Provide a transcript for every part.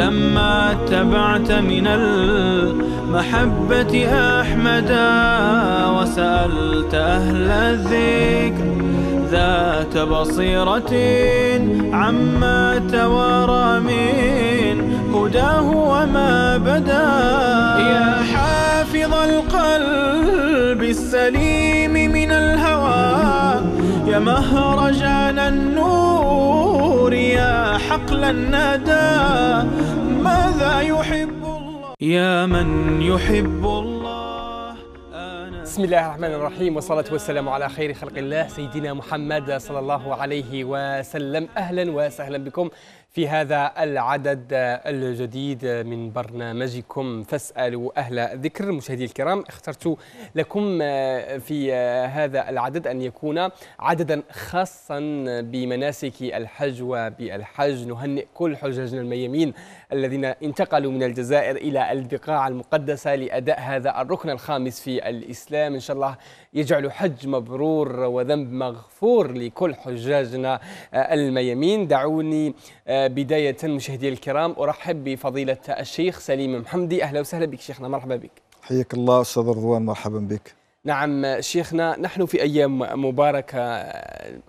لما اتبعت من المحبة أحمدا وسألت أهل الذكر ذات بصيرة عما توارى من هداه وما بدا يا حافظ القلب السليم من الهوى يا مهرجان النور يا حقل الندى ماذا يحب الله يا من يحب الله أنا بسم الله الرحمن الرحيم والصلاة والسلام على خير خلق الله سيدنا محمد صلى الله عليه وسلم أهلا وسهلا بكم في هذا العدد الجديد من برنامجكم فاسألوا أهل الذكر مشاهدي الكرام اخترت لكم في هذا العدد أن يكون عددا خاصا بمناسك الحج وبالحج نهنئ كل حجاجنا الميامين الذين انتقلوا من الجزائر إلى البقاع المقدسة لأداء هذا الركن الخامس في الإسلام إن شاء الله يجعل حج مبرور وذنب مغفور لكل حجاجنا آه، الميامين دعوني آه، بداية مشاهدي الكرام أرحب بفضيلة الشيخ سليم محمدي أهلا وسهلا بك شيخنا مرحبا بك حياك الله أستاذ رضوان مرحبا بك نعم شيخنا نحن في أيام مباركة آه،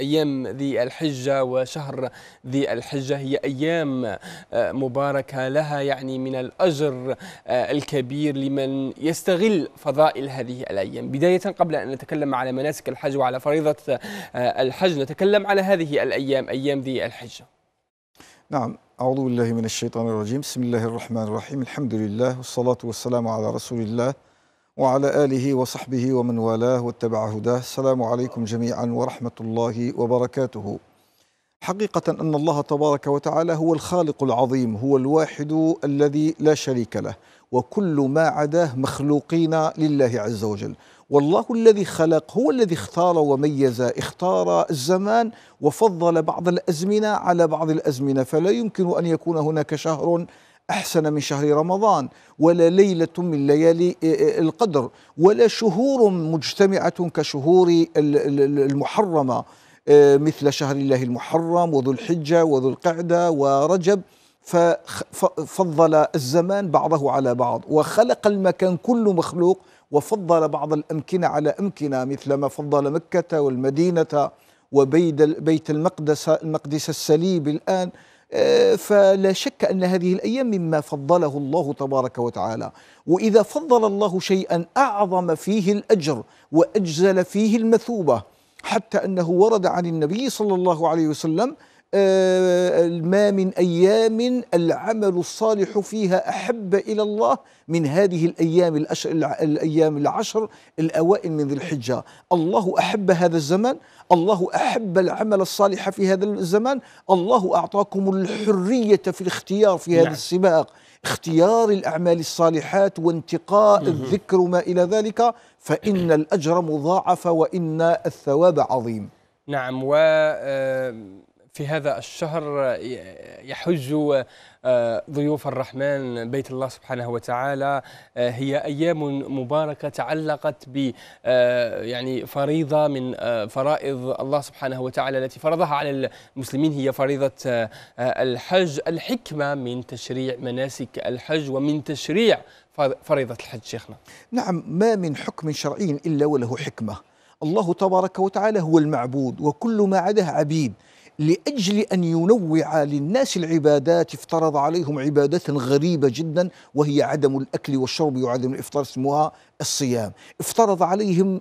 أيام ذي الحجة وشهر ذي الحجة هي أيام آه، مباركة لها يعني من الأجر آه، الكبير لمن يستغل فضائل هذه الأيام بداية قبل أن نتكلم على مناسك الحج وعلى فريضة آه، الحج نتكلم على هذه الأيام أيام ذي الحجة نعم أعوذ بالله من الشيطان الرجيم بسم الله الرحمن الرحيم الحمد لله والصلاة والسلام على رسول الله وعلى آله وصحبه ومن والاه واتبع هداه السلام عليكم جميعا ورحمة الله وبركاته حقيقة أن الله تبارك وتعالى هو الخالق العظيم هو الواحد الذي لا شريك له وكل ما عداه مخلوقين لله عز وجل والله الذي خلق هو الذي اختار وميز اختار الزمان وفضل بعض الازمنه على بعض الازمنه فلا يمكن ان يكون هناك شهر أحسن من شهر رمضان ولا ليلة من ليالي آه، آه، القدر ولا شهور مجتمعة كشهور المحرمة آه، مثل شهر الله المحرم وذو الحجة وذو القعدة ورجب ففضل الزمان بعضه على بعض وخلق المكان كل مخلوق وفضل بعض الأمكنة على أمكنة مثل ما فضل مكة والمدينة وبيت المقدس المقدس السليب الآن آه، فلا شك ان هذه الايام مما فضله الله تبارك وتعالى واذا فضل الله شيئا اعظم فيه الاجر واجزل فيه المثوبه حتى انه ورد عن النبي صلى الله عليه وسلم آه، ما من أيام العمل الصالح فيها أحب إلى الله من هذه الأيام الأشر الأيام العشر الأوائل من ذي الحجة الله أحب هذا الزمان الله أحب العمل الصالح في هذا الزمان الله أعطاكم الحرية في الاختيار في هذا نعم. السباق اختيار الأعمال الصالحات وانتقاء الذكر وما إلى ذلك فإن الأجر مضاعف وإن الثواب عظيم نعم و آه، في هذا الشهر يحج آه، ضيوف الرحمن بيت الله سبحانه وتعالى آه، هي ايام مباركه تعلقت ب آه، يعني فريضه من فرائض الله سبحانه وتعالى التي فرضها على المسلمين هي فريضه الحج الحكمه من تشريع مناسك الحج ومن تشريع فريضه الحج شيخنا نعم ما من حكم شرعي الا وله حكمه الله تبارك وتعالى هو المعبود وكل ما عداه عبيد لأجل أن ينوع للناس العبادات افترض عليهم عبادة غريبة جدا وهي عدم الأكل والشرب وعدم الإفطار اسمها الصيام افترض عليهم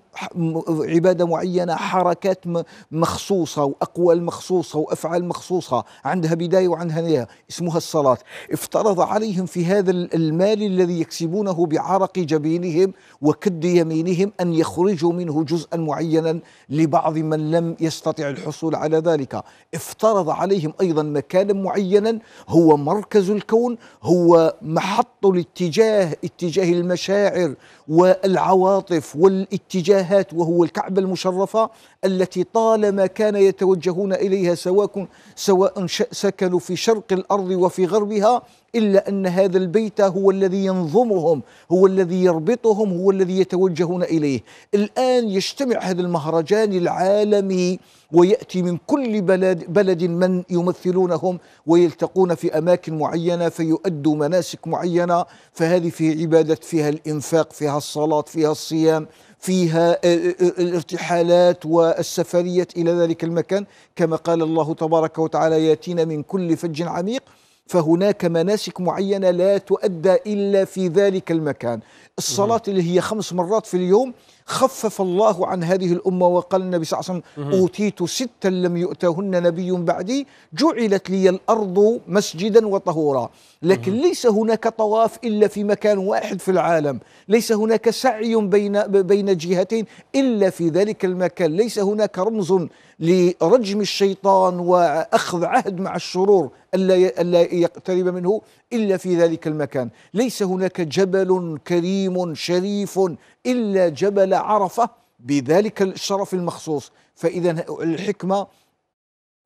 عبادة معينة حركات مخصوصة وأقوال مخصوصة وأفعال مخصوصة عندها بداية وعندها نهاية اسمها الصلاة افترض عليهم في هذا المال الذي يكسبونه بعرق جبينهم وكد يمينهم أن يخرجوا منه جزءا معينا لبعض من لم يستطع الحصول على ذلك افترض عليهم أيضا مكانا معينا هو مركز الكون هو محط الاتجاه اتجاه المشاعر والعواطف والاتجاهات وهو الكعبة المشرفة التي طالما كان يتوجهون إليها سواء سواء سكنوا في شرق الأرض وفي غربها إلا أن هذا البيت هو الذي ينظمهم هو الذي يربطهم هو الذي يتوجهون إليه الآن يجتمع هذا المهرجان العالمي ويأتي من كل بلد, بلد من يمثلونهم ويلتقون في أماكن معينة فيؤدوا مناسك معينة فهذه في عبادة فيها الإنفاق فيها الصلاة فيها الصيام فيها آه، آه، آه، الارتحالات والسفريات إلى ذلك المكان كما قال الله تبارك وتعالى ياتينا من كل فج عميق فهناك مناسك معينه لا تؤدى الا في ذلك المكان الصلاة اللي هي خمس مرات في اليوم خفف الله عن هذه الأمة وقال النبي صلى الله عليه وسلم أوتيت ستا لم يؤتهن نبي بعدي جعلت لي الأرض مسجدا وطهورا لكن ليس هناك طواف إلا في مكان واحد في العالم ليس هناك سعي بين, بين جهتين إلا في ذلك المكان ليس هناك رمز لرجم الشيطان وأخذ عهد مع الشرور ألا ألا يقترب منه إلا في ذلك المكان ليس هناك جبل كريم شريف إلا جبل عرفة بذلك الشرف المخصوص فإذا الحكمة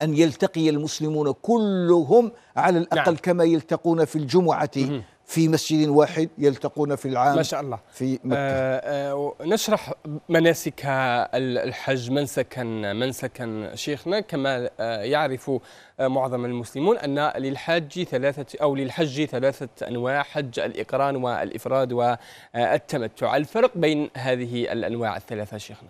أن يلتقي المسلمون كلهم على الأقل نعم. كما يلتقون في الجمعة في مسجد واحد يلتقون في العام ما شاء الله في مكة آه آه نشرح مناسك الحج منسكا منسكا شيخنا كما آه، يعرف آه، معظم المسلمون أن للحج ثلاثة أو للحج ثلاثة أنواع حج الإقران والإفراد والتمتع الفرق بين هذه الأنواع الثلاثة شيخنا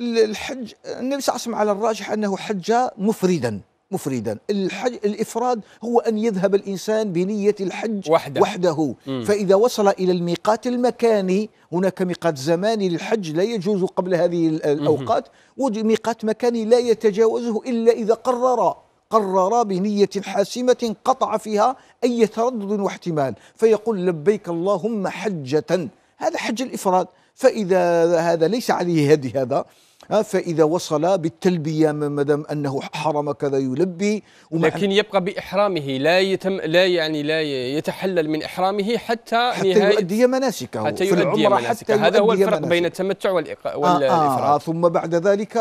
الحج النبي صلى الله عليه وسلم على الراجح أنه حج مفردا مفردا الحج الإفراد هو أن يذهب الإنسان بنية الحج وحده, وحده. فإذا وصل إلى الميقات المكاني هناك ميقات زماني للحج لا يجوز قبل هذه الأوقات وميقات مكاني لا يتجاوزه إلا إذا قرر قرر بنية حاسمة قطع فيها أي تردد واحتمال فيقول لبيك اللهم حجة هذا حج الإفراد فإذا هذا ليس عليه هدي هذا فإذا وصل بالتلبية ما دام أنه حرم كذا يلبي لكن يبقى بإحرامه لا يتم لا يعني لا يتحلل من إحرامه حتى حتى يؤدي مناسكه حتى يؤدي في العمرة مناسكه حتى هذا هو الفرق مناسك. بين التمتع آه، والإفراد آه آه آه ثم بعد ذلك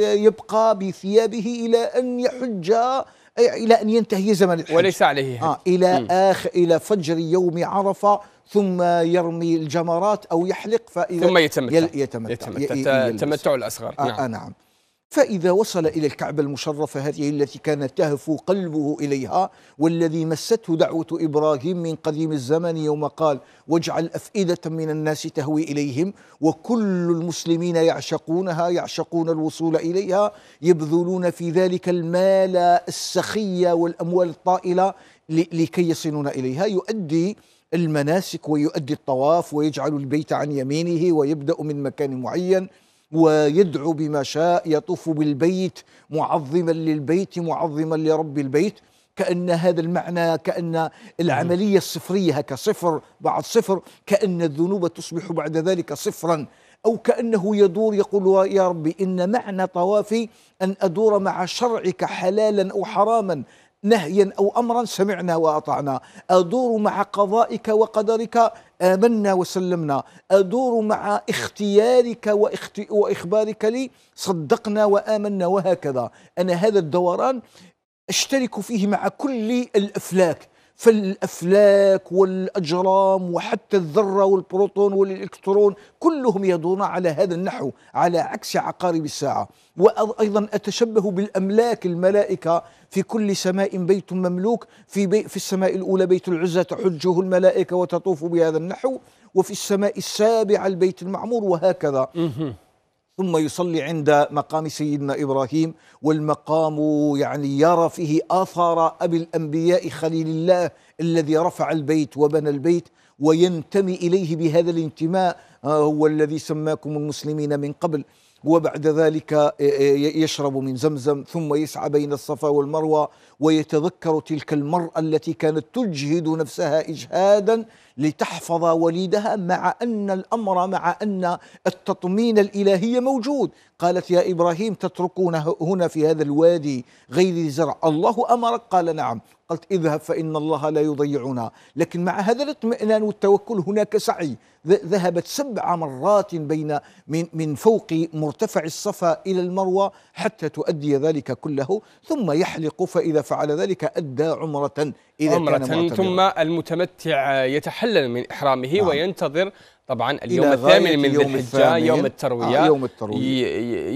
يبقى بثيابه إلى أن يحج إلى أن ينتهي زمن الحج وليس عليه آه إلى آخر إلى فجر يوم عرفة ثم يرمي الجمرات أو يحلق فإذا ثم يتمتع يل يتمتع, يتمتع, يتمتع يتمتع الأصغر آه، نعم, آه نعم فإذا وصل إلى الكعبة المشرفة هذه التي كان تهفو قلبه إليها والذي مسته دعوة إبراهيم من قديم الزمن يوم قال واجعل أفئدة من الناس تهوي إليهم وكل المسلمين يعشقونها يعشقون الوصول إليها يبذلون في ذلك المال السخية والأموال الطائلة لكي يصلون إليها يؤدي المناسك ويؤدي الطواف ويجعل البيت عن يمينه ويبدأ من مكان معين ويدعو بما شاء يطوف بالبيت معظما للبيت معظما لرب البيت كأن هذا المعنى كأن العملية الصفرية هكا صفر بعد صفر كأن الذنوب تصبح بعد ذلك صفرا أو كأنه يدور يقول يا ربي إن معنى طوافي أن أدور مع شرعك حلالا أو حراما نهيا أو أمرا سمعنا وأطعنا أدور مع قضائك وقدرك آمنا وسلمنا أدور مع اختيارك واخت... وإخبارك لي صدقنا وآمنا وهكذا أنا هذا الدوران أشترك فيه مع كل الأفلاك في الافلاك والاجرام وحتى الذره والبروتون والالكترون كلهم يدورون على هذا النحو على عكس عقارب الساعه وايضا اتشبه بالاملاك الملائكه في كل سماء بيت مملوك في بي في السماء الاولى بيت العزه تحجه الملائكه وتطوف بهذا النحو وفي السماء السابعه البيت المعمور وهكذا ثم يصلي عند مقام سيدنا ابراهيم والمقام يعني يرى فيه اثار ابي الانبياء خليل الله الذي رفع البيت وبنى البيت وينتمي اليه بهذا الانتماء آه، هو الذي سماكم المسلمين من قبل وبعد ذلك آه، آه، يشرب من زمزم ثم يسعى بين الصفا والمروه ويتذكر تلك المراه التي كانت تجهد نفسها اجهادا لتحفظ وليدها مع أن الأمر مع أن التطمين الإلهي موجود قالت يا إبراهيم تتركون هنا في هذا الوادي غير زرع الله أمرك قال نعم قالت اذهب فإن الله لا يضيعنا لكن مع هذا الاطمئنان والتوكل هناك سعي ذهبت سبع مرات بين من, من فوق مرتفع الصفا إلى المروة حتى تؤدي ذلك كله ثم يحلق فإذا فعل ذلك أدى عمرة إذا عمرة كان ثم المتمتع يتحلق محلا من إحرامه نعم. وينتظر طبعا اليوم الثامن من ذي الحجة آه، يوم التروية, آه يوم التروية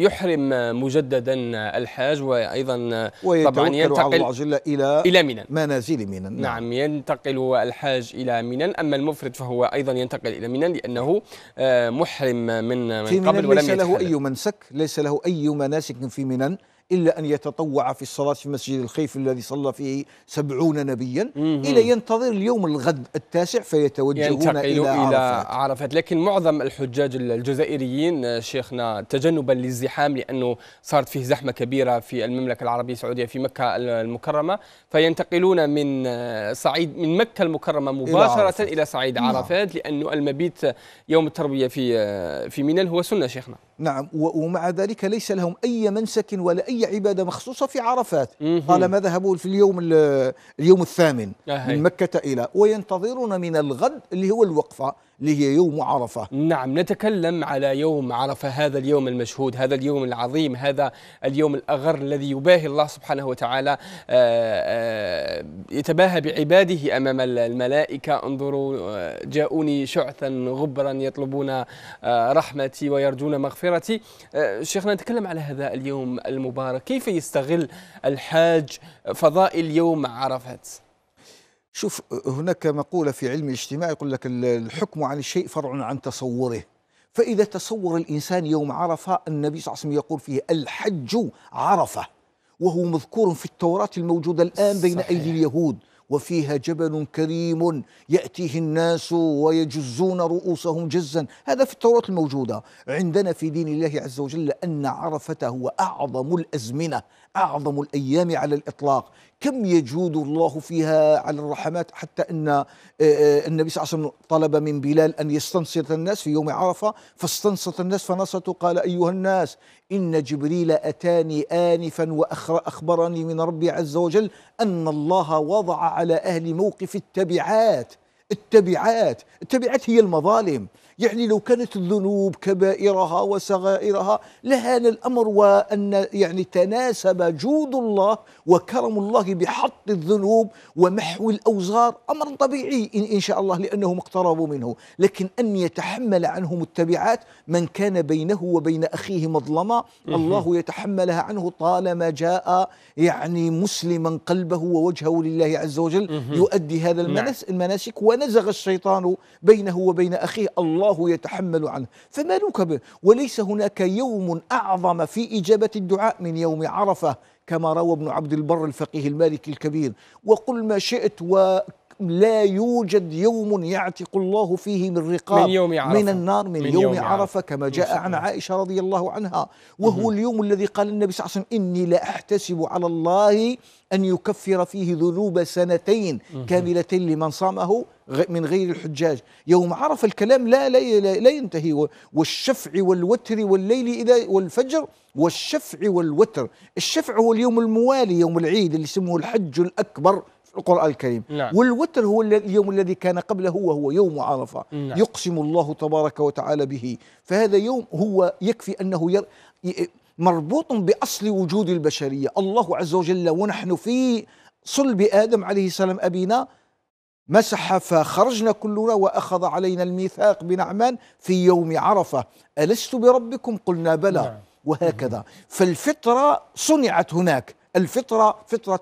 يحرم مجددا الحاج وأيضا طبعا ينتقل على إلى إلى منى منازل منى نعم. نعم ينتقل الحاج إلى منى أما المفرد فهو أيضا ينتقل إلى منى لأنه آه، محرم من, من قبل ولم يتحلل ليس له أي منسك ليس له أي مناسك في منى إلا أن يتطوع في الصلاة في مسجد الخيف الذي صلى فيه سبعون نبيا إلى ينتظر اليوم الغد التاسع فيتوجهون إلى, إلى عرفات. عرفات لكن معظم الحجاج الجزائريين آه، شيخنا تجنبا للزحام لأنه صارت فيه زحمة كبيرة في المملكة العربية السعودية في مكة المكرمة فينتقلون من آه، صعيد من مكة المكرمة مباشرة إلى, إلى صعيد نعم. عرفات لأنه المبيت يوم التربية في آه، في منى هو سنة شيخنا نعم ومع ذلك ليس لهم أي منسك ولا أي عبادة مخصوصة في عرفات طالما ذهبوا في اليوم اليوم الثامن آه، من مكة إلى وينتظرون من الغد اللي هو الوقفة اللي هي يوم عرفة نعم نتكلم على يوم عرفة هذا اليوم المشهود هذا اليوم العظيم هذا اليوم الأغر الذي يباهي الله سبحانه وتعالى آه، آه، يتباهى بعباده أمام الملائكة انظروا آه، جاءوني شعثا غبرا يطلبون رحمتي ويرجون مغفرتي شيخنا نتكلم على هذا اليوم المبارك كيف يستغل الحاج فضائل يوم عرفة شوف هناك مقولة في علم الاجتماع يقول لك الحكم عن الشيء فرع عن تصوره فإذا تصور الإنسان يوم عرفة النبي صلى الله عليه وسلم يقول فيه الحج عرفة وهو مذكور في التوراة الموجودة الآن بين صحيح. أيدي اليهود وفيها جبل كريم يأتيه الناس ويجزون رؤوسهم جزا هذا في التوراة الموجودة عندنا في دين الله عز وجل أن عرفة هو أعظم الأزمنة أعظم الأيام على الإطلاق كم يجود الله فيها على الرحمات حتى أن آه، آه، النبي صلى الله عليه وسلم طلب من بلال أن يستنصت الناس في يوم عرفة فاستنصت الناس فنصتوا قال أيها الناس إن جبريل أتاني آنفا وأخبرني من ربي عز وجل أن الله وضع على أهل موقف التبعات التبعات التبعات هي المظالم يعني لو كانت الذنوب كبائرها وصغائرها لهان الأمر وأن يعني تناسب جود الله وكرم الله بحط الذنوب ومحو الأوزار أمر طبيعي إن, إن شاء الله لأنهم اقتربوا منه لكن أن يتحمل عنهم التبعات من كان بينه وبين أخيه مظلمة الله يتحملها عنه طالما جاء يعني مسلما قلبه ووجهه لله عز وجل يؤدي هذا نعم. المناسك ونزغ الشيطان بينه وبين أخيه الله الله يتحمل عنه فما لك به وليس هناك يوم أعظم في إجابة الدعاء من يوم عرفة كما روى ابن عبد البر الفقيه المالكي الكبير وقل ما شئت و لا يوجد يوم يعتق الله فيه من رقاب من يوم عرفة من النار من, من يوم, يوم عرفة, كما جاء عن عائشة رضي الله عنها وهو اليوم الذي قال النبي صلى الله عليه وسلم إني لا أحتسب على الله أن يكفر فيه ذنوب سنتين كاملتين لمن صامه من غير الحجاج يوم عرف الكلام لا لا, لا, لا ينتهي والشفع والوتر والليل إذا والفجر والشفع والوتر الشفع هو اليوم الموالي يوم العيد اللي يسموه الحج الأكبر القرآن الكريم نعم. والوتر هو اليوم الذي كان قبله وهو يوم عرفة نعم. يقسم الله تبارك وتعالى به فهذا يوم هو يكفي أنه ير... مربوط بأصل وجود البشرية الله عز وجل ونحن في صلب آدم عليه السلام أبينا مسح فخرجنا كلنا وأخذ علينا الميثاق بنعمان في يوم عرفة ألست بربكم قلنا بلى نعم. وهكذا فالفطرة صنعت هناك الفطرة فطرة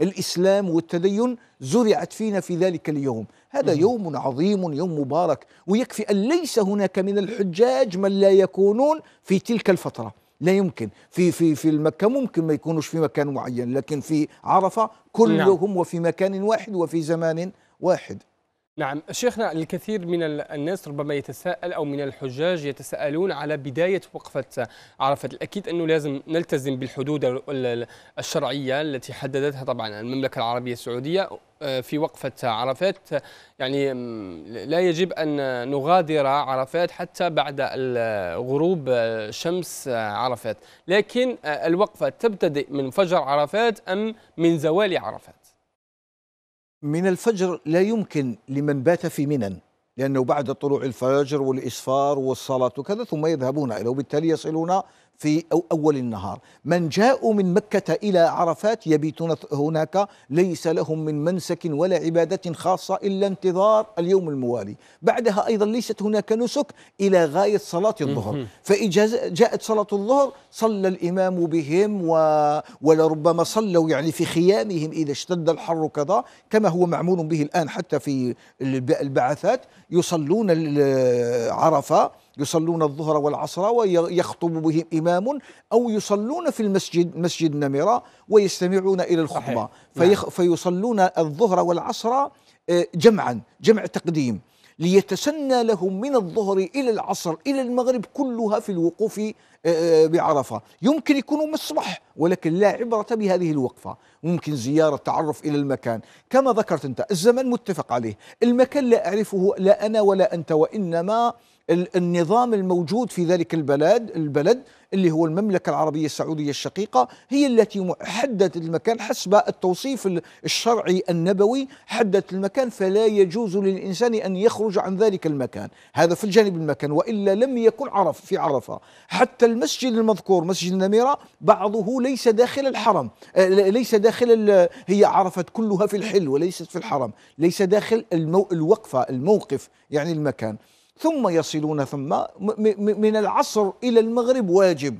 الإسلام والتدين زرعت فينا في ذلك اليوم هذا يوم عظيم يوم مبارك ويكفي أن ليس هناك من الحجاج من لا يكونون في تلك الفترة لا يمكن في في في مكه ممكن ما يكونوش في مكان معين لكن في عرفه نعم. كلهم نعم. وفي مكان واحد وفي زمان واحد نعم شيخنا الكثير من الناس ربما يتساءل أو من الحجاج يتساءلون على بداية وقفة عرفة الأكيد أنه لازم نلتزم بالحدود الشرعية التي حددتها طبعا المملكة العربية السعودية آه، في وقفة عرفات يعني لا يجب أن نغادر عرفات حتى بعد غروب شمس عرفات لكن آه، الوقفة تبتدئ من فجر عرفات أم من زوال عرفات من الفجر لا يمكن لمن بات في منن لأنه بعد طلوع الفجر والإسفار والصلاة وكذا ثم يذهبون إليه وبالتالي يصلون في أول النهار من جاءوا من مكة إلى عرفات يبيتون هناك ليس لهم من منسك ولا عبادة خاصة إلا انتظار اليوم الموالي بعدها أيضا ليست هناك نسك إلى غاية صلاة الظهر فإذا جاءت صلاة الظهر صلى الإمام بهم و ولربما صلوا يعني في خيامهم إذا اشتد الحر كذا كما هو معمول به الآن حتى في البعثات يصلون عرفة يصلون الظهر والعصر ويخطب بهم إمام أو يصلون في المسجد مسجد نمرة ويستمعون إلى الخطبة نعم. فيخ فيصلون الظهر والعصر آه، جمعا جمع تقديم ليتسنى لهم من الظهر إلى العصر إلى المغرب كلها في الوقوف آه، آه، بعرفة يمكن يكونوا من الصبح ولكن لا عبرة بهذه الوقفة ممكن زيارة تعرف إلى المكان كما ذكرت أنت الزمن متفق عليه المكان لا أعرفه لا أنا ولا أنت وإنما النظام الموجود في ذلك البلد البلد اللي هو المملكة العربية السعودية الشقيقة هي التي حددت المكان حسب التوصيف الشرعي النبوي حددت المكان فلا يجوز للإنسان أن يخرج عن ذلك المكان هذا في الجانب المكان وإلا لم يكن عرف في عرفة حتى المسجد المذكور مسجد النميرة بعضه ليس داخل الحرم آه، ليس داخل هي عرفت كلها في الحل وليست في الحرم ليس داخل المو الوقفة الموقف يعني المكان ثم يصلون ثم من العصر إلى المغرب واجب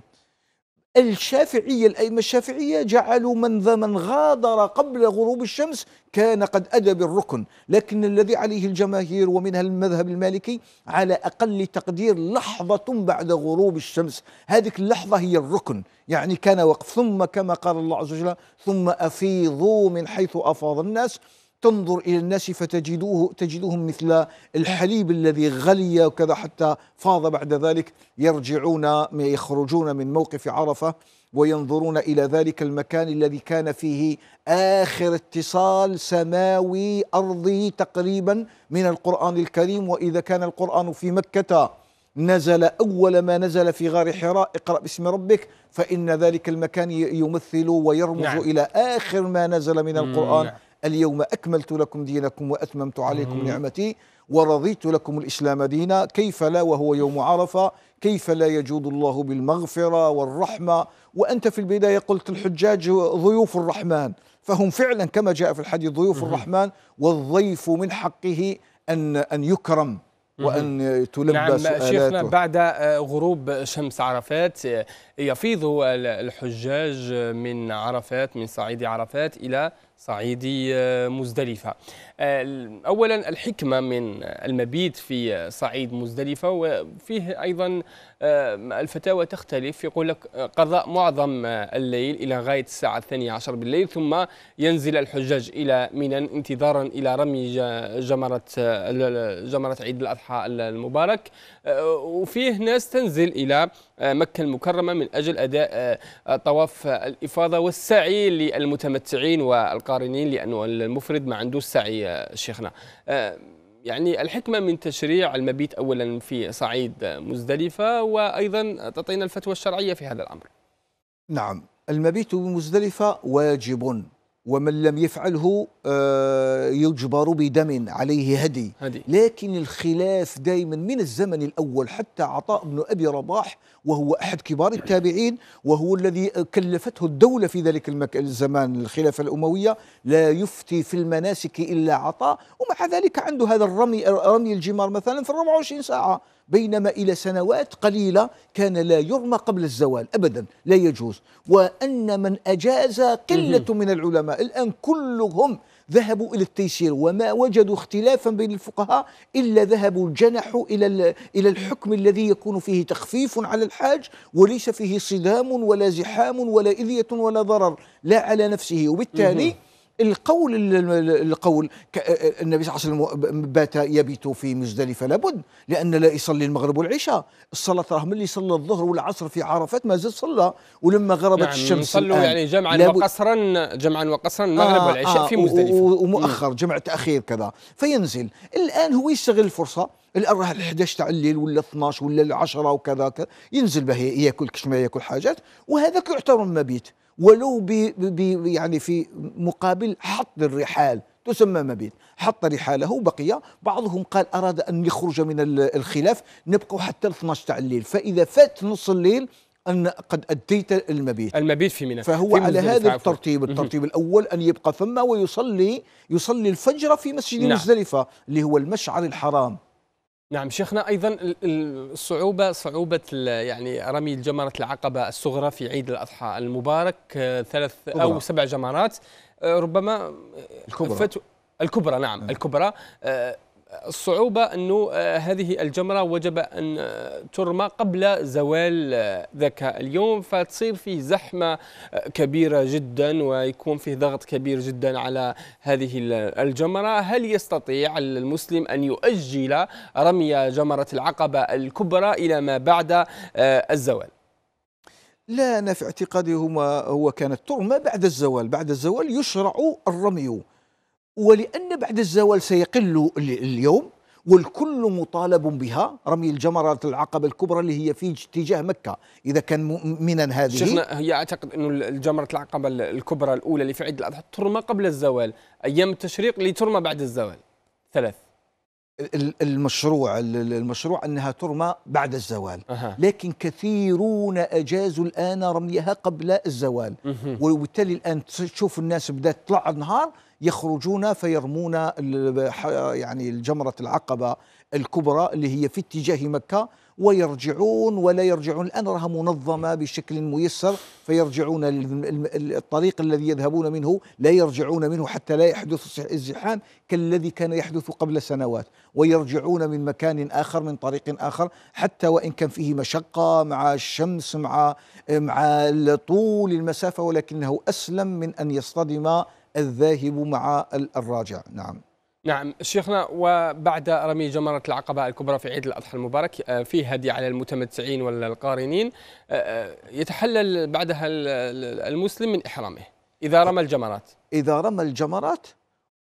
الشافعية الأئمة الشافعية جعلوا من ذا من غادر قبل غروب الشمس كان قد أدى بالركن لكن الذي عليه الجماهير ومنها المذهب المالكي على أقل تقدير لحظة بعد غروب الشمس هذه اللحظة هي الركن يعني كان وقف ثم كما قال الله عز وجل ثم أفيضوا من حيث أفاض الناس تنظر إلى الناس فتجدوه تجدوهم مثل الحليب الذي غلي وكذا حتى فاض بعد ذلك يرجعون يخرجون من موقف عرفة وينظرون إلى ذلك المكان الذي كان فيه آخر اتصال سماوي أرضي تقريبا من القرآن الكريم وإذا كان القرآن في مكة نزل أول ما نزل في غار حراء اقرأ باسم ربك فإن ذلك المكان يمثل ويرمز نعم. إلى آخر ما نزل من القرآن نعم. اليوم أكملت لكم دينكم وأتممت عليكم نعمتي ورضيت لكم الإسلام دينا كيف لا وهو يوم عرفة كيف لا يجود الله بالمغفرة والرحمة وأنت في البداية قلت الحجاج ضيوف الرحمن فهم فعلا كما جاء في الحديث ضيوف الرحمن والضيف من حقه أن أن يكرم وأن تلبى نعم شيخنا بعد آه، غروب شمس عرفات آه، يفيض الحجاج من عرفات من صعيد عرفات إلى صعيدي آه، مزدلفة آه، أولا الحكمة من المبيت في صعيد مزدلفة وفيه أيضا آه، الفتاوى تختلف يقول لك آه، قضاء معظم الليل إلى غاية الساعة الثانية عشر بالليل ثم ينزل الحجاج إلى منى انتظارا إلى رمي جمرة جمرة عيد الأضحى المبارك وفيه ناس تنزل إلى مكة المكرمة من أجل أداء طواف الإفاضة والسعي للمتمتعين والقارنين لأنه المفرد ما عندوش سعي يا شيخنا آه، يعني الحكمة من تشريع المبيت أولا في صعيد مزدلفة وأيضا تعطينا الفتوى الشرعية في هذا الأمر نعم المبيت بمزدلفة واجب ومن لم يفعله آه، يجبر بدم عليه هدي, هدي لكن الخلاف دائما من الزمن الأول حتى عطاء بن أبي رباح وهو أحد كبار التابعين وهو الذي كلفته الدولة في ذلك المك... الزمان الخلافة الأموية لا يفتي في المناسك إلا عطاء ومع ذلك عنده هذا الرمي رمي الجمار مثلا في 24 ساعة بينما إلى سنوات قليلة كان لا يرمى قبل الزوال أبدا لا يجوز وأن من أجاز قلة من العلماء الآن كلهم ذهبوا إلى التيسير وما وجدوا اختلافا بين الفقهاء إلا ذهبوا جنحوا إلى إلى الحكم الذي يكون فيه تخفيف على الحاج وليس فيه صدام ولا زحام ولا إذية ولا ضرر لا على نفسه وبالتالي القول القول النبي صلى الله عليه وسلم بات يبيت في مزدلفه لابد لان لا يصلي المغرب والعشاء الصلاه راه من اللي صلى الظهر والعصر في عرفات ما زاد صلى ولما غربت يعني الشمس صلوا يعني جمعا وقصرا جمعا وقصرا آه، المغرب آه والعشاء آه في مزدلفه ومؤخر جمع تاخير كذا فينزل الان هو يستغل الفرصه الان راه 11 تاع الليل ولا 12 ولا 10 وكذا ينزل به ياكل كش ما ياكل حاجات وهذاك يعتبر مبيت ولو بي بي يعني في مقابل حط الرحال تسمى مبيت حط رحاله وبقي بعضهم قال أراد أن يخرج من الخلاف نبقوا حتى 12 تاع الليل فإذا فات نص الليل أن قد أديت المبيت المبيت في منى فهو في على هذا الترتيب الترتيب الأول أن يبقى ثم ويصلي يصلي الفجر في مسجد نعم. مزدلفة اللي هو المشعر الحرام نعم شيخنا ايضا الصعوبه صعوبه يعني رمي جمره العقبه الصغرى في عيد الاضحى المبارك آه، ثلاث كبرى. او سبع جمرات آه، ربما الكبرى الكبرى نعم, نعم. الكبرى آه، الصعوبة أنه آه، هذه الجمرة وجب أن آه، ترمى قبل زوال آه، ذكاء اليوم فتصير فيه زحمة كبيرة جدا ويكون فيه ضغط كبير جدا على هذه الجمرة هل يستطيع المسلم أن يؤجل رمي جمرة العقبة الكبرى إلى ما بعد الزوال؟ لا أنا في اعتقادي هما هو كانت ترمى بعد الزوال بعد الزوال يشرع الرمي ولأن بعد الزوال سيقل اليوم والكل مطالب بها رمي الجمرات العقبة الكبرى اللي هي في اتجاه مكة إذا كان مؤمنا هذه شيخنا هي أعتقد أنه الجمرة العقبة الكبرى الأولى اللي في عيد الأضحى ترمى قبل الزوال أيام التشريق اللي ترمى بعد الزوال ثلاث المشروع المشروع انها ترمى بعد الزوال أه. لكن كثيرون اجازوا الان رميها قبل الزوال وبالتالي الان تشوف الناس بدات تطلع النهار يخرجون فيرمون يعني الجمرة العقبة الكبرى اللي هي في اتجاه مكة ويرجعون ولا يرجعون الآن راها منظمة بشكل ميسر فيرجعون الطريق الذي يذهبون منه لا يرجعون منه حتى لا يحدث الزحام كالذي كان يحدث قبل سنوات ويرجعون من مكان آخر من طريق آخر حتى وإن كان فيه مشقة مع الشمس مع مع طول المسافة ولكنه أسلم من أن يصطدم الذاهب مع الراجع نعم نعم شيخنا وبعد رمي جمرة العقبة الكبرى في عيد الأضحى المبارك آه، في هدي على المتمتعين والقارنين آه، آه، يتحلل بعدها المسلم من إحرامه إذا رمى الجمرات إذا رمى الجمرات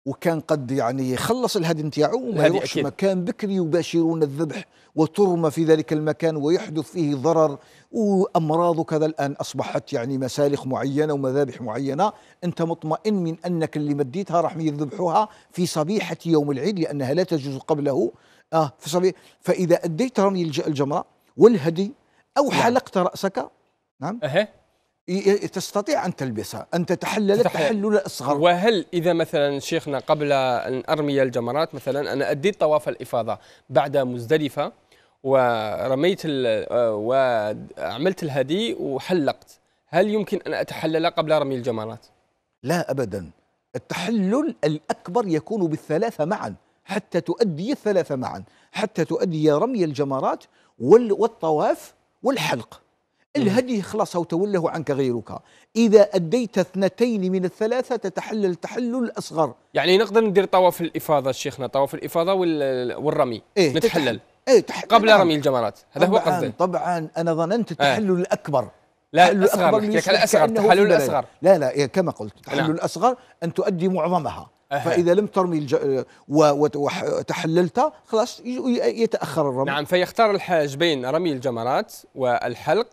وكان قد يعني يخلص الهدم نتاعو وما يروحش مكان بكري يباشرون الذبح وترمى في ذلك المكان ويحدث فيه ضرر وامراض وكذا الان اصبحت يعني مسالخ معينه ومذابح معينه انت مطمئن من انك اللي مديتها راح يذبحوها في صبيحه يوم العيد لانها لا تجوز قبله اه في صبيح فاذا اديت رمي الجمره والهدي او نعم. حلقت راسك نعم اهي تستطيع أن تلبسها أن تتحلل تحلل الأصغر وهل إذا مثلا شيخنا قبل أن أرمي الجمرات مثلا أنا أديت طواف الإفاضة بعد مزدلفة ورميت آه، وعملت الهدي وحلقت هل يمكن أن أتحلل قبل رمي الجمرات؟ لا أبدا التحلل الأكبر يكون بالثلاثة معا حتى تؤدي الثلاثة معا حتى تؤدي رمي الجمرات والطواف والحلق الهدي خلاص او توله عنك غيرك إذا أديت اثنتين من الثلاثة تتحلل تحلل اصغر يعني نقدر ندير طواف الإفاضة شيخنا طواف الإفاضة والرمي إيه نتحلل إيه تح... قبل نعم. رمي الجمرات هذا هو قصدي طبعا أنا ظننت التحلل إيه. آه. الأكبر لا الأصغر الأصغر تحلل الأصغر لا لا كما قلت التحلل نعم. الأصغر أن تؤدي معظمها أهل. فاذا لم ترمي الج... وتحللت خلاص يتاخر الرمي نعم فيختار الحاج بين رمي الجمرات والحلق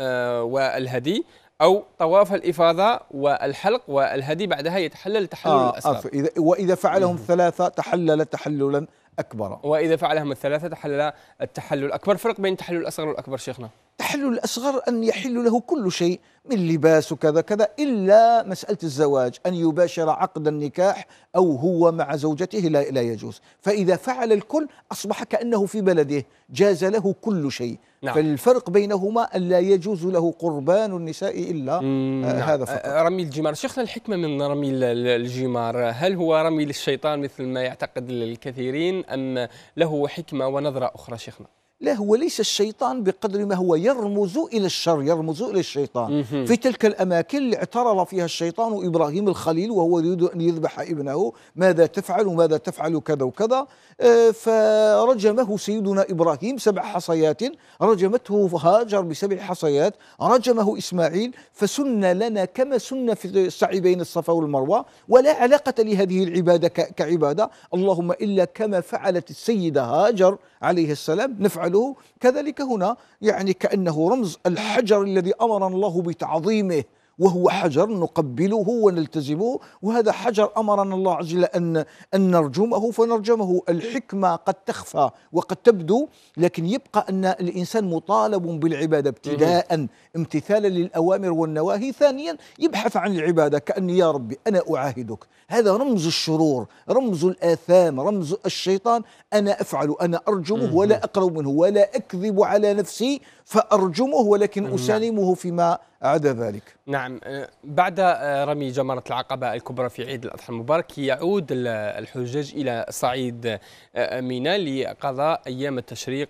آه، والهدي أو طواف الإفاضة والحلق والهدي بعدها يتحلل تحلل آه الأسرار إذا وإذا فعلهم الثلاثة تحلل تحللا أكبر وإذا فعلهم الثلاثة تحلل التحلل الأكبر فرق بين التحلل الأصغر والأكبر شيخنا التحلل الأصغر أن يحل له كل شيء من لباس وكذا كذا إلا مسألة الزواج أن يباشر عقد النكاح أو هو مع زوجته لا, لا يجوز فإذا فعل الكل أصبح كأنه في بلده جاز له كل شيء نعم. فالفرق بينهما أن لا يجوز له قربان النساء إلا آه نعم. هذا فقط آه، رمي الجمار شيخنا الحكمة من رمي الجمار هل هو رمي للشيطان مثل ما يعتقد الكثيرين أم له حكمة ونظرة أخرى شيخنا لا هو ليس الشيطان بقدر ما هو يرمز إلى الشر يرمز إلى الشيطان في تلك الأماكن اللي اعترض فيها الشيطان إبراهيم الخليل وهو يريد أن يذبح ابنه ماذا تفعل وماذا تفعل كذا وكذا آه، فرجمه سيدنا إبراهيم سبع حصيات رجمته هاجر بسبع حصيات رجمه إسماعيل فسن لنا كما سن في السعي بين الصفا والمروة ولا علاقة لهذه العبادة كعبادة اللهم إلا كما فعلت السيدة هاجر عليه السلام نفعل يفعله كذلك هنا يعني كأنه رمز الحجر الذي أمرنا الله بتعظيمه وهو حجر نقبله ونلتزمه وهذا حجر امرنا الله عز وجل ان ان نرجمه فنرجمه الحكمه قد تخفى وقد تبدو لكن يبقى ان الانسان مطالب بالعباده ابتداء امتثالا للاوامر والنواهي ثانيا يبحث عن العباده كاني يا ربي انا اعاهدك هذا رمز الشرور رمز الاثام رمز الشيطان انا افعل انا ارجمه ولا اقرب منه ولا اكذب على نفسي فارجمه ولكن نعم. اسالمه فيما عدا ذلك نعم أه، بعد أه، رمي جمرة العقبة الكبرى في عيد الأضحى المبارك يعود الحجاج إلى صعيد أه، ميناء لقضاء أيام التشريق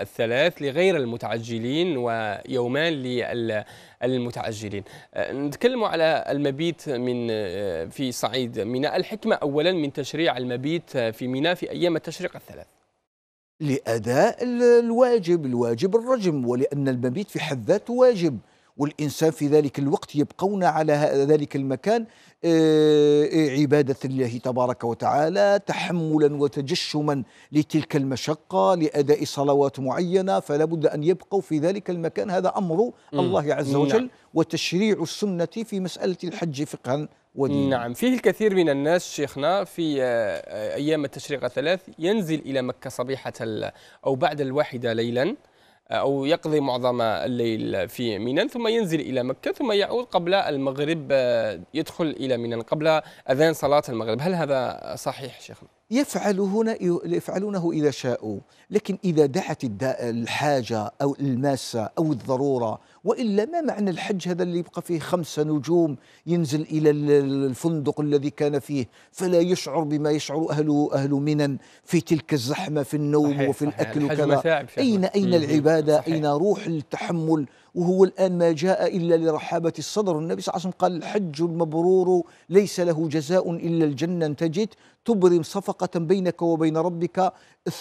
الثلاث لغير المتعجلين ويومان للمتعجلين نتكلم على المبيت من في صعيد ميناء الحكمة أولا من تشريع المبيت في ميناء في أيام التشريق الثلاث لأداء الواجب الواجب الرجم ولأن المبيت في حد ذاته واجب والإنسان في ذلك الوقت يبقون على ذلك المكان آه، آه، عبادة الله تبارك وتعالى تحملا وتجشما لتلك المشقة لأداء صلوات معينة فلا بد أن يبقوا في ذلك المكان هذا أمر الله عز نعم. وجل وتشريع السنة في مسألة الحج فقها ودين. نعم فيه الكثير من الناس شيخنا في آه، أيام التشريق الثلاث ينزل إلى مكة صبيحة أو بعد الواحدة ليلا أو يقضي معظم الليل في ميناء ثم ينزل إلى مكة ثم يعود قبل المغرب آه، يدخل إلى ميناء قبل أذان صلاة المغرب هل هذا صحيح شيخنا؟ يفعل هنا يفعلونه إذا شاءوا لكن إذا دعت الحاجة أو الماسة أو الضرورة والا ما معنى الحج هذا اللي يبقى فيه خمسه نجوم ينزل الى الفندق الذي كان فيه فلا يشعر بما يشعر اهل اهل منن في تلك الزحمه في النوم صحيح وفي صحيح الاكل وكذا اين اين العباده صحيح اين روح التحمل وهو الآن ما جاء إلا لرحابة الصدر النبي صلى الله عليه وسلم قال الحج المبرور ليس له جزاء إلا الجنة ان تجد تبرم صفقة بينك وبين ربك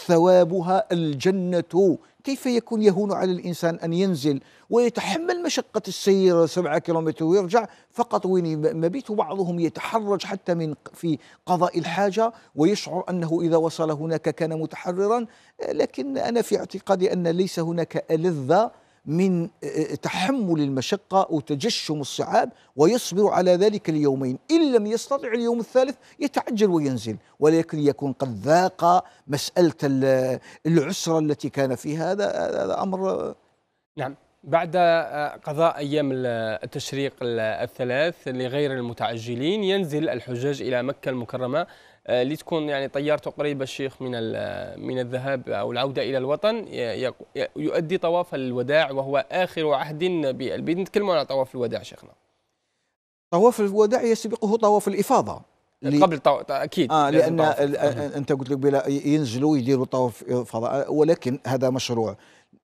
ثوابها الجنة كيف يكون يهون على الإنسان أن ينزل ويتحمل مشقة السير سبعة كيلومتر ويرجع فقط وين مبيت وبعضهم يتحرج حتى من في قضاء الحاجة ويشعر أنه إذا وصل هناك كان متحررا لكن أنا في اعتقادي أن ليس هناك ألذة من تحمل المشقة وتجشم الصعاب ويصبر على ذلك اليومين إن لم يستطع اليوم الثالث يتعجل وينزل ولكن يكون قد ذاق مسألة العسرة التي كان فيها هذا أمر نعم بعد آه، قضاء أيام التشريق الثلاث لغير المتعجلين ينزل الحجاج إلى مكة المكرمة آه، لتكون يعني طيارته قريبة الشيخ من من الذهاب أو العودة إلى الوطن يؤدي طواف الوداع وهو آخر عهد بالبيت نتكلموا على طواف الوداع شيخنا طواف الوداع يسبقه طواف الإفاضة قبل طو... اكيد آه لان طواف. انت قلت لك بلا ينزلوا يديروا طواف فضاء ولكن هذا مشروع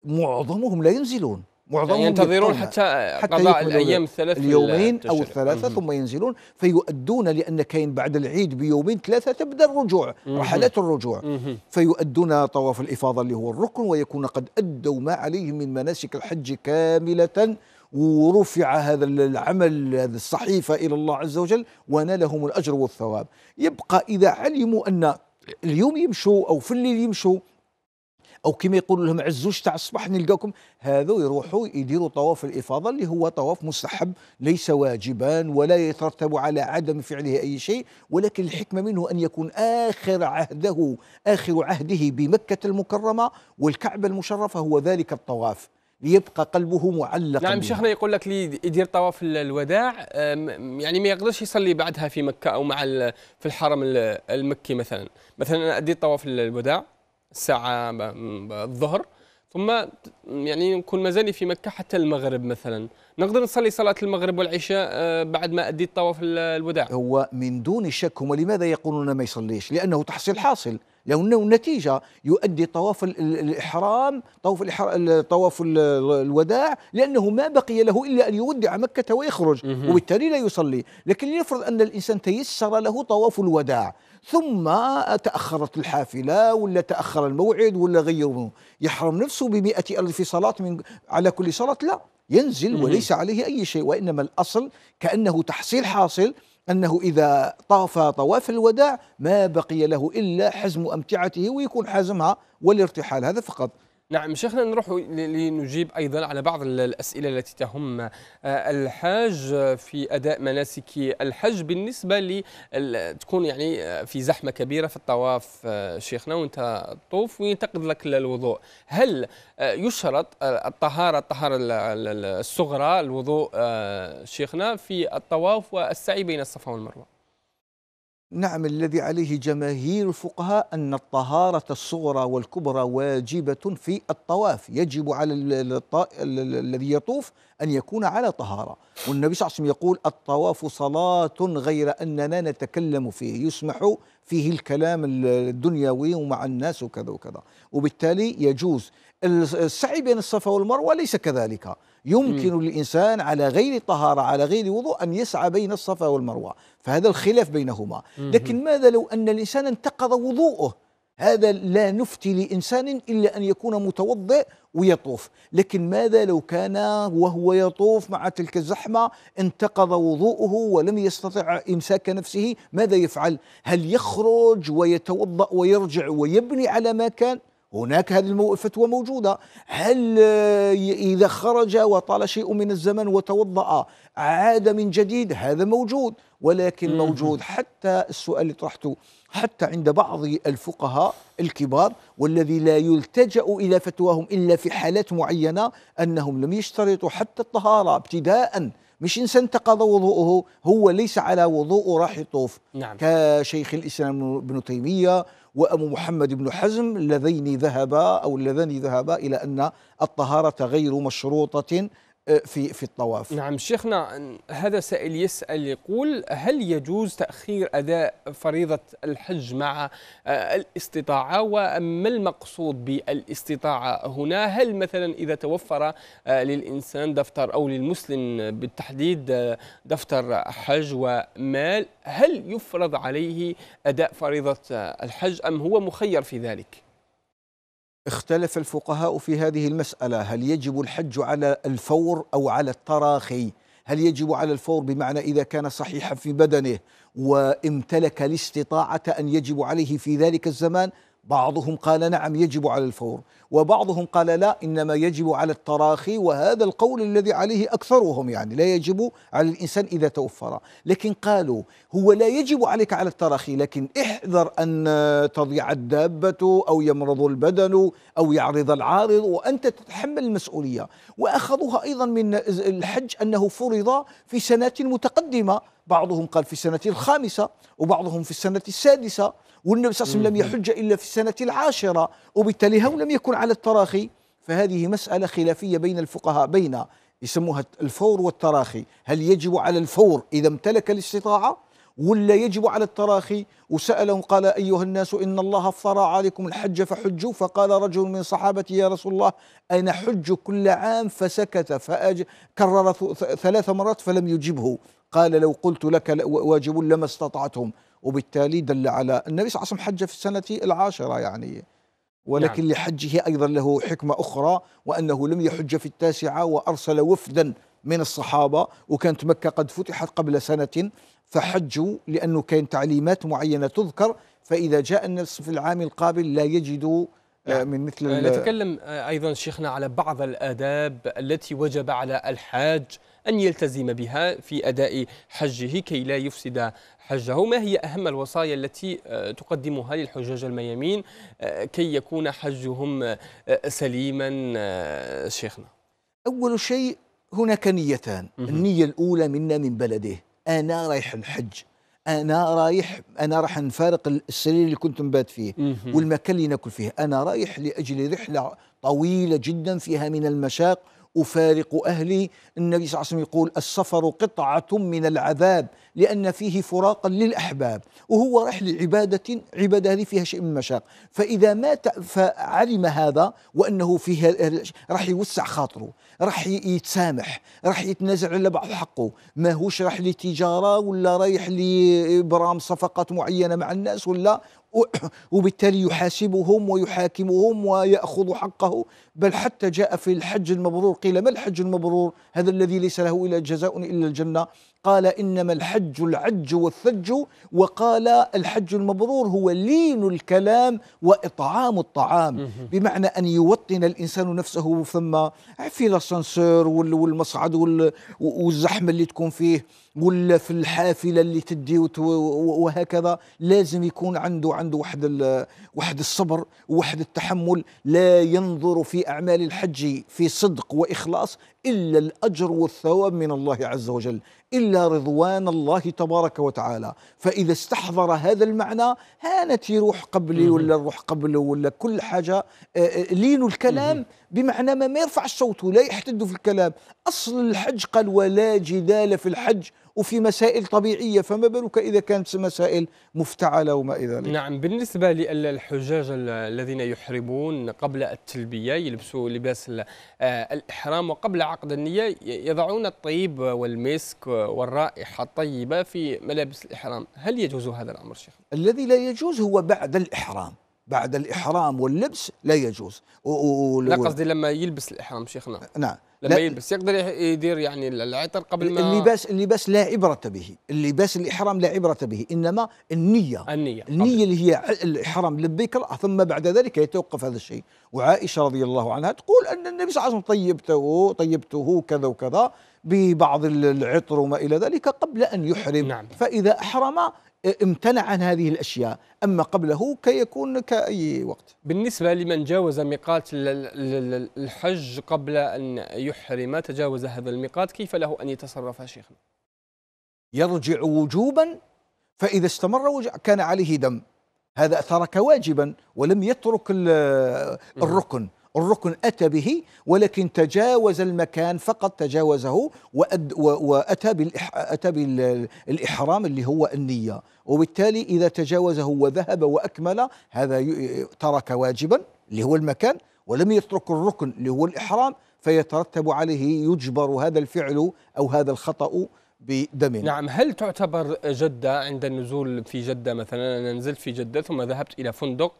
معظمهم لا ينزلون معظمهم يعني ينتظرون حتى, حتى قضاء الايام الثلاث اليومين او الثلاثه ثم ينزلون فيؤدون لان كاين بعد العيد بيومين ثلاثه تبدا الرجوع رحلات الرجوع فيؤدون طواف الافاضه اللي هو الركن ويكون قد ادوا ما عليهم من مناسك الحج كامله ورفع هذا العمل هذه الصحيفه الى الله عز وجل ونالهم الاجر والثواب يبقى اذا علموا ان اليوم يمشوا او في الليل يمشوا او كما يقولوا لهم عزوش تاع الصباح نلقاكم هذو يروحوا يديروا طواف الافاضه اللي هو طواف مستحب ليس واجبا ولا يترتب على عدم فعله اي شيء ولكن الحكمه منه ان يكون اخر عهده اخر عهده بمكه المكرمه والكعبه المشرفه هو ذلك الطواف ليبقى قلبه معلق نعم شيخنا يقول لك اللي يدير طواف الوداع يعني ما يقدرش يصلي بعدها في مكه او مع في الحرم المكي مثلا مثلا انا ادي طواف الوداع الساعة الظهر ثم يعني نكون مازالي في مكة حتى المغرب مثلا نقدر نصلي صلاة المغرب والعشاء آه، بعد ما أديت طواف الوداع هو من دون شك هم لماذا يقولون ما يصليش لأنه تحصيل حاصل لأنه النتيجة يؤدي طواف الإحرام طواف الإحرام طواف الوداع لأنه ما بقي له إلا أن يودع مكة ويخرج وبالتالي لا يصلي لكن لنفرض أن الإنسان تيسر له طواف الوداع ثم تأخرت الحافلة ولا تأخر الموعد ولا غيره يحرم نفسه بمئة ألف صلاة من على كل صلاة لا ينزل وليس عليه أي شيء وإنما الأصل كأنه تحصيل حاصل أنه إذا طاف طواف الوداع ما بقي له إلا حزم أمتعته ويكون حازمها والارتحال هذا فقط نعم شيخنا نروح لنجيب أيضا على بعض الأسئلة التي تهم آه، الحاج في أداء مناسك الحج بالنسبة ل تكون يعني آه، في زحمة كبيرة في الطواف آه، شيخنا وانت تطوف وينتقد لك الوضوء هل يشرط الطهارة الطهارة الصغرى الوضوء شيخنا في الطواف والسعي بين الصفا والمروة نعم الذي عليه جماهير الفقهاء أن الطهارة الصغرى والكبرى واجبة في الطواف يجب على الذي يطوف أن يكون على طهارة والنبي صلى الله عليه وسلم يقول الطواف صلاة غير أننا نتكلم فيه يسمح فيه الكلام الدنيوي ومع الناس وكذا وكذا وبالتالي يجوز السعي بين الصفا والمروة ليس كذلك يمكن للإنسان على غير طهارة على غير وضوء أن يسعى بين الصفا والمروة فهذا الخلاف بينهما لكن ماذا لو أن الإنسان انتقض وضوءه هذا لا نفتي لإنسان إلا أن يكون متوضئ ويطوف لكن ماذا لو كان وهو يطوف مع تلك الزحمة انتقض وضوءه ولم يستطع إمساك نفسه ماذا يفعل هل يخرج ويتوضأ ويرجع ويبني على ما كان هناك هذه الفتوى موجودة هل إذا خرج وطال شيء من الزمن وتوضأ عاد من جديد هذا موجود ولكن موجود حتى السؤال اللي طرحته حتى عند بعض الفقهاء الكبار والذي لا يلتجأ إلى فتواهم إلا في حالات معينة أنهم لم يشترطوا حتى الطهارة ابتداءً مش انسان تقضى وضوءه هو ليس على وضوء راح يطوف نعم. كشيخ الاسلام ابن تيميه وأبو محمد بن حزم اللذين ذهبا أو اللذان ذهبا إلى أن الطهارة غير مشروطة آه، في في الطواف نعم شيخنا هذا سائل يسأل يقول هل يجوز تأخير أداء فريضة الحج مع آه، الاستطاعة وما المقصود بالاستطاعة هنا هل مثلا إذا توفر آه، للإنسان دفتر أو للمسلم بالتحديد دفتر حج ومال هل يفرض عليه أداء فريضة الحج أم هو مخير في ذلك؟ اختلف الفقهاء في هذه المسألة هل يجب الحج على الفور أو على التراخي هل يجب على الفور بمعنى إذا كان صحيحا في بدنه وامتلك الاستطاعة أن يجب عليه في ذلك الزمان بعضهم قال نعم يجب على الفور وبعضهم قال لا انما يجب على التراخي وهذا القول الذي عليه اكثرهم يعني لا يجب على الانسان اذا توفر لكن قالوا هو لا يجب عليك على التراخي لكن احذر ان تضيع الدابه او يمرض البدن او يعرض العارض وانت تتحمل المسؤوليه واخذوها ايضا من الحج انه فرض في سنه متقدمه بعضهم قال في السنه الخامسه وبعضهم في السنه السادسه والنبي صلى الله عليه وسلم لم يحج إلا في السنة العاشرة وبالتالي هم لم يكن على التراخي فهذه مسألة خلافية بين الفقهاء بين يسموها الفور والتراخي هل يجب على الفور إذا امتلك الاستطاعة ولا يجب على التراخي وسألهم قال أيها الناس إن الله افترى عليكم الحج فحجوا فقال رجل من صحابتي يا رسول الله أنا حج كل عام فسكت فأج كرر ثلاث مرات فلم يجبه قال لو قلت لك واجب لما استطعتهم وبالتالي دل على النبي صلى الله عليه وسلم حج في السنة العاشرة يعني ولكن يعني. لحجه أيضا له حكمة أخرى وأنه لم يحج في التاسعة وأرسل وفدا من الصحابة وكانت مكة قد فتحت قبل سنة فحجوا لأنه كان تعليمات معينة تذكر فإذا جاء الناس في العام القابل لا يجدوا آه، نعم. من مثل آه، نتكلم آه، أيضا شيخنا على بعض الآداب التي وجب على الحاج أن يلتزم بها في أداء حجه كي لا يفسد حجه ما هي أهم الوصايا التي آه، تقدمها للحجاج الميامين آه، كي يكون حجهم آه، سليما شيخنا أول شيء هناك نيتان النية الأولى منا من بلده أنا رايح الحج انا رايح انا راح نفارق السرير اللي كنت مبات فيه والمكان اللي ناكل فيه انا رايح لاجل رحله طويله جدا فيها من المشاق أفارق أهلي النبي صلى الله عليه وسلم يقول السفر قطعة من العذاب لأن فيه فراقا للأحباب وهو رحل لعبادة عبادة هذه فيها شيء من المشاق فإذا مات فعلم هذا وأنه فيها راح يوسع خاطره راح يتسامح راح يتنزع على بعض حقه ماهوش راح لتجارة ولا رايح لإبرام صفقات معينة مع الناس ولا وبالتالي يحاسبهم ويحاكمهم ويأخذ حقه بل حتى جاء في الحج المبرور قيل ما الحج المبرور هذا الذي ليس له إلا جزاء إلا الجنة قال إنما الحج العج والثج وقال الحج المبرور هو لين الكلام وإطعام الطعام بمعنى أن يوطن الإنسان نفسه ثم في الاسانسور والمصعد والزحمة اللي تكون فيه ولا في الحافله اللي تدي وهكذا لازم يكون عنده عنده واحد واحد الصبر وواحد التحمل لا ينظر في اعمال الحج في صدق واخلاص الا الاجر والثواب من الله عز وجل إلا رضوان الله تبارك وتعالى فإذا استحضر هذا المعنى هانت يروح قبلي ولا الروح قبله ولا كل حاجة آه، آه، لين الكلام بمعنى ما ما يرفع الصوت ولا يحتد في الكلام أصل الحج قال ولا جدال في الحج وفي مسائل طبيعية فما بالك إذا كانت مسائل مفتعلة وما إلى ذلك نعم بالنسبة للحجاج الذين يحرمون قبل التلبية يلبسوا لباس آه، الإحرام وقبل عقد النية يضعون الطيب والمسك والرائحة الطيبة في ملابس الإحرام هل يجوز هذا الأمر شيخ؟ الذي لا يجوز هو بعد الإحرام بعد الإحرام واللبس لا يجوز و... لا قصدي لما يلبس الإحرام شيخنا نعم لما لا يلبس يقدر يدير يعني العطر قبل ما اللباس اللباس لا عبرة به اللباس الإحرام لا عبرة به إنما النية النية النية اللي هي الإحرام لبيك ثم بعد ذلك يتوقف هذا الشيء وعائشة رضي الله عنها تقول أن النبي صلى الله عليه وسلم طيبته طيبته كذا وكذا ببعض العطر وما إلى ذلك قبل أن يحرم نعم. فإذا أحرم امتنع عن هذه الأشياء أما قبله كي يكون كأي وقت بالنسبة لمن جاوز ميقات الحج قبل أن يحرم تجاوز هذا الميقات كيف له أن يتصرف شيخنا يرجع وجوبا فإذا استمر كان عليه دم هذا ترك واجبا ولم يترك الركن الركن أتى به ولكن تجاوز المكان فقط تجاوزه وأد وأتى بالإح أتى بالإحرام اللي هو النية وبالتالي إذا تجاوزه وذهب وأكمل هذا ترك واجبا اللي هو المكان ولم يترك الركن اللي هو الإحرام فيترتب عليه يجبر هذا الفعل أو هذا الخطأ بدم نعم هل تعتبر جدة عند النزول في جدة مثلا أنا نزلت في جدة ثم ذهبت إلى فندق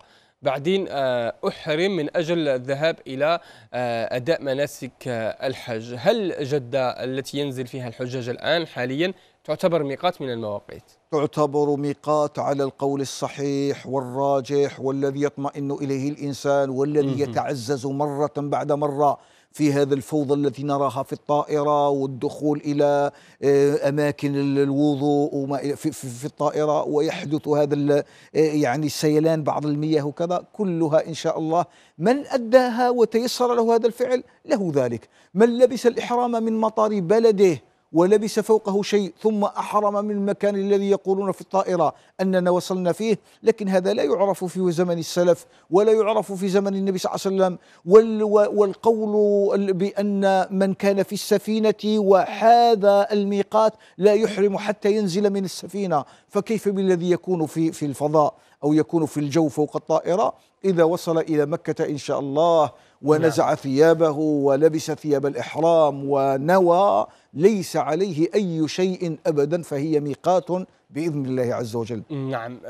بعدين آه، أحرم من أجل الذهاب إلى آه، أداء مناسك آه، الحج هل جدة التي ينزل فيها الحجاج الآن حاليا تعتبر ميقات من المواقيت تعتبر ميقات على القول الصحيح والراجح والذي يطمئن إليه الإنسان والذي يتعزز مرة بعد مرة في هذا الفوضى التي نراها في الطائرة والدخول إلى آه، أماكن الوضوء وما في, في, في الطائرة ويحدث هذا آه، يعني السيلان بعض المياه وكذا كلها إن شاء الله من أداها وتيسر له هذا الفعل له ذلك من لبس الإحرام من مطار بلده ولبس فوقه شيء ثم أحرم من المكان الذي يقولون في الطائرة أننا وصلنا فيه لكن هذا لا يعرف في زمن السلف ولا يعرف في زمن النبي صلى الله عليه وسلم والقول بأن من كان في السفينة وحاذى الميقات لا يحرم حتى ينزل من السفينة فكيف بالذي يكون في, في الفضاء أو يكون في الجو فوق الطائرة إذا وصل إلى مكة إن شاء الله ونزع نعم. ثيابه ولبس ثياب الإحرام ونوى ليس عليه أي شيء أبدا فهي ميقات بإذن الله عز وجل نعم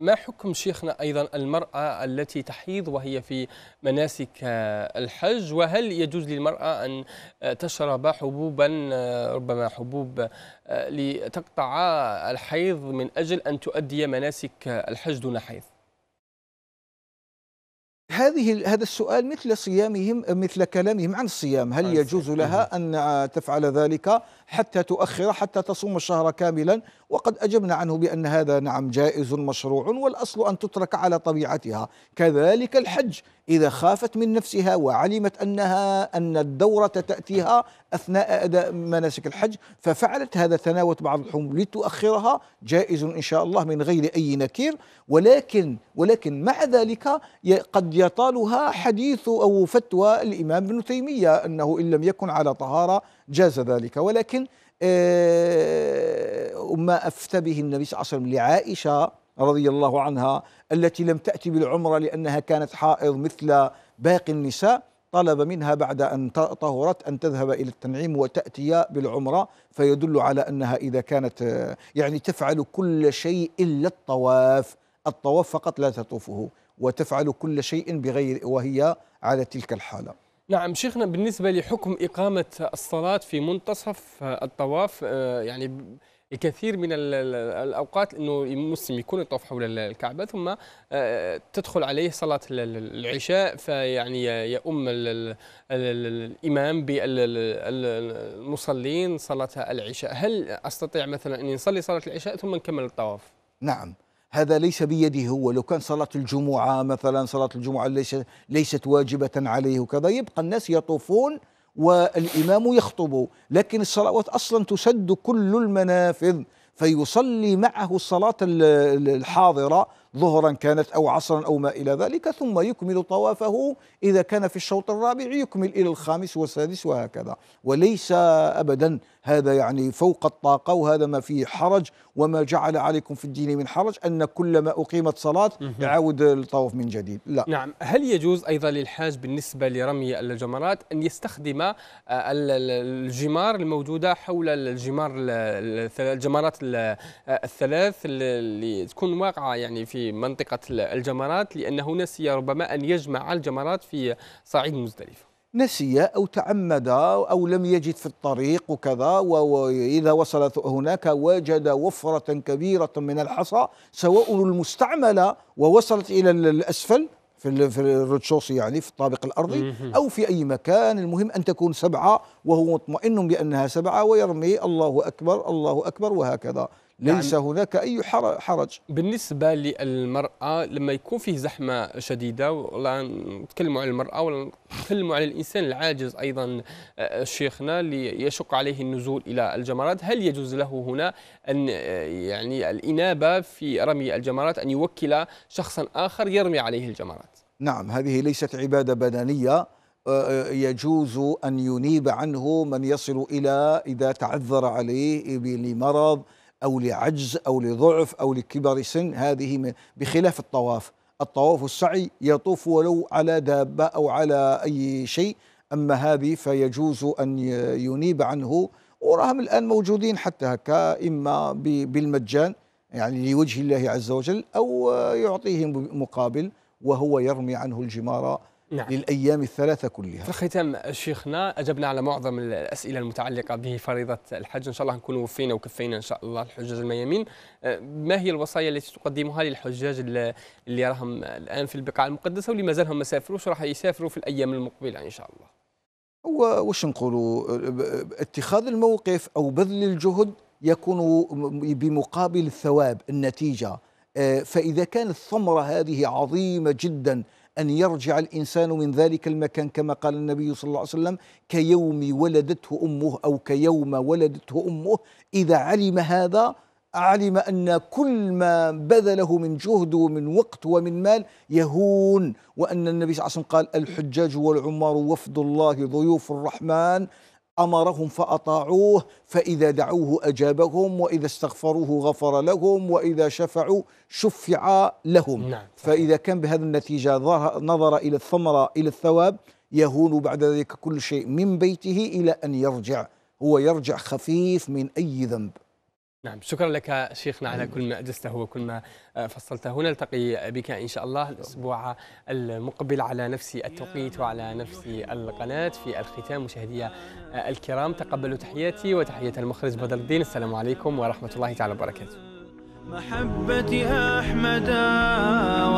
ما حكم شيخنا أيضا المرأة التي تحيض وهي في مناسك الحج وهل يجوز للمرأة أن تشرب حبوبا ربما حبوب لتقطع الحيض من أجل أن تؤدي مناسك الحج دون حيض هذه هذا السؤال مثل صيامهم مثل كلامهم عن الصيام هل يجوز لها ان تفعل ذلك حتى تؤخر حتى تصوم الشهر كاملا وقد اجبنا عنه بان هذا نعم جائز مشروع والاصل ان تترك على طبيعتها كذلك الحج إذا خافت من نفسها وعلمت أنها أن الدورة تأتيها أثناء أداء مناسك الحج ففعلت هذا تناوت بعض الحموم لتؤخرها جائز إن شاء الله من غير أي نكير ولكن ولكن مع ذلك قد يطالها حديث أو فتوى الإمام ابن تيمية أنه إن لم يكن على طهارة جاز ذلك ولكن آه، ما أفتى به النبي صلى الله عليه وسلم لعائشة رضي الله عنها التي لم تأتي بالعمرة لأنها كانت حائض مثل باقي النساء طلب منها بعد أن طهرت أن تذهب إلى التنعيم وتأتي بالعمرة فيدل على أنها إذا كانت يعني تفعل كل شيء إلا الطواف الطواف فقط لا تطوفه وتفعل كل شيء بغير وهي على تلك الحاله نعم شيخنا بالنسبة لحكم إقامة الصلاة في منتصف الطواف آه، يعني كثير من الاوقات انه المسلم يكون يطوف حول الكعبه ثم آه، تدخل عليه صلاه العشاء فيعني يؤم الامام بالمصلين صلاه العشاء، هل استطيع مثلا اني نصلي صلاه العشاء ثم نكمل الطواف؟ نعم هذا ليس بيده هو لو كان صلاة الجمعة مثلا صلاة الجمعة ليست ليست واجبة عليه وكذا يبقى الناس يطوفون والإمام يخطب لكن الصلوات أصلا تسد كل المنافذ فيصلي معه الصلاة الحاضرة ظهرا كانت أو عصرا أو ما إلى ذلك ثم يكمل طوافه إذا كان في الشوط الرابع يكمل إلى الخامس والسادس وهكذا وليس أبدا هذا يعني فوق الطاقة وهذا ما فيه حرج وما جعل عليكم في الدين من حرج أن كلما أقيمت صلاة يعود الطواف من جديد لا نعم هل يجوز أيضا للحاج بالنسبة لرمي الجمرات أن يستخدم آه، الجمار الموجودة حول الجمار الجمرات آه، الثلاث اللي تكون واقعة يعني في في منطقة الجمرات لأنه نسي ربما أن يجمع الجمرات في صعيد مزدلفة نسي أو تعمد أو لم يجد في الطريق وكذا وإذا وصل هناك وجد وفرة كبيرة من الحصى سواء المستعملة ووصلت إلى الأسفل في في الرتشوس يعني في الطابق الارضي او في اي مكان المهم ان تكون سبعه وهو مطمئن بانها سبعه ويرمي الله اكبر الله اكبر وهكذا يعني ليس يعني هناك أي حرج بالنسبة للمرأة لما يكون فيه زحمة شديدة ولا نتكلموا على المرأة ولا نتكلموا على الإنسان العاجز أيضا آه، شيخنا اللي يشق عليه النزول إلى الجمرات هل يجوز له هنا أن آه، يعني الإنابة في رمي الجمرات أن يوكل شخصا آخر يرمي عليه الجمرات نعم هذه ليست عبادة بدنية آه، يجوز أن ينيب عنه من يصل إلى إذا تعذر عليه لمرض أو لعجز أو لضعف أو لكبر سن هذه بخلاف الطواف الطواف السعي يطوف ولو على دابة أو على أي شيء أما هذه فيجوز أن ينيب عنه وراهم الآن موجودين حتى هكا إما بالمجان يعني لوجه الله عز وجل أو يعطيهم مقابل وهو يرمي عنه الجمار نعم. للأيام الثلاثة كلها في الختام شيخنا أجبنا على معظم الأسئلة المتعلقة بفريضة الحج إن شاء الله نكون وفينا وكفينا إن شاء الله الحجاج الميامين أه، ما هي الوصايا التي تقدمها للحجاج اللي راهم الآن في البقاع المقدسة واللي مازالهم ما سافروش راح يسافروا في الأيام المقبلة إن شاء الله هو وش نقولوا اتخاذ الموقف أو بذل الجهد يكون بمقابل الثواب النتيجة أه، فإذا كانت الثمرة هذه عظيمة جدا أن يرجع الإنسان من ذلك المكان كما قال النبي صلى الله عليه وسلم كيوم ولدته أمه أو كيوم ولدته أمه إذا علم هذا علم أن كل ما بذله من جهد ومن وقت ومن مال يهون وأن النبي صلى الله عليه وسلم قال الحجاج والعمار وفد الله ضيوف الرحمن امرهم فاطاعوه فاذا دعوه اجابهم واذا استغفروه غفر لهم واذا شفعوا شفع لهم نعم. فاذا كان بهذه النتيجه نظر الى الثمره الى الثواب يهون بعد ذلك كل شيء من بيته الى ان يرجع هو يرجع خفيف من اي ذنب نعم شكرا لك شيخنا على كل ما أجزته وكل ما آه، فصلته هنا نلتقي بك إن شاء الله الأسبوع المقبل على نفس التوقيت وعلى نفس القناة في الختام مشاهدي آه، الكرام تقبلوا تحياتي وتحية المخرج بدر الدين السلام عليكم ورحمة الله تعالى وبركاته محبتي أحمد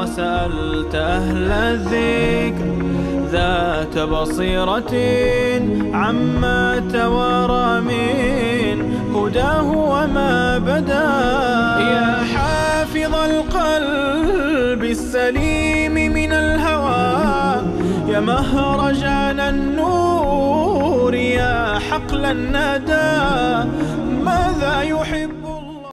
وسألت أهل الذكر ذات بصيرة عما توارى من هداه وما بدا يا حافظ القلب السليم من الهوى يا مهرجان النور يا حقل الندى ماذا يحب